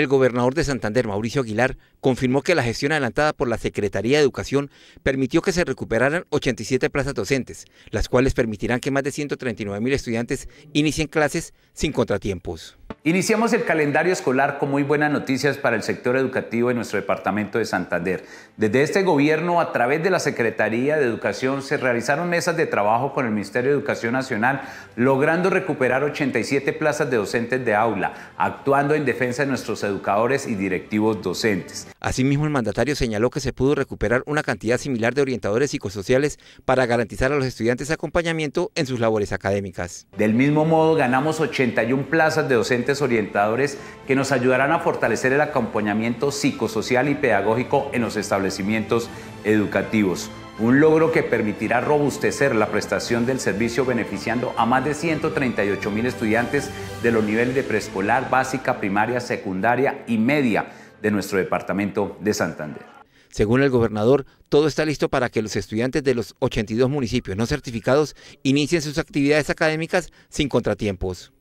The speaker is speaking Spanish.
El gobernador de Santander, Mauricio Aguilar, confirmó que la gestión adelantada por la Secretaría de Educación permitió que se recuperaran 87 plazas docentes, las cuales permitirán que más de 139 mil estudiantes inicien clases sin contratiempos. Iniciamos el calendario escolar con muy buenas noticias para el sector educativo en nuestro departamento de Santander. Desde este gobierno, a través de la Secretaría de Educación, se realizaron mesas de trabajo con el Ministerio de Educación Nacional, logrando recuperar 87 plazas de docentes de aula, actuando en defensa de nuestros educadores y directivos docentes. Asimismo, el mandatario señaló que se pudo recuperar una cantidad similar de orientadores psicosociales para garantizar a los estudiantes acompañamiento en sus labores académicas. Del mismo modo, ganamos 81 plazas de docentes orientadores que nos ayudarán a fortalecer el acompañamiento psicosocial y pedagógico en los establecimientos educativos un logro que permitirá robustecer la prestación del servicio beneficiando a más de 138 mil estudiantes de los niveles de preescolar, básica, primaria, secundaria y media de nuestro departamento de Santander. Según el gobernador, todo está listo para que los estudiantes de los 82 municipios no certificados inicien sus actividades académicas sin contratiempos.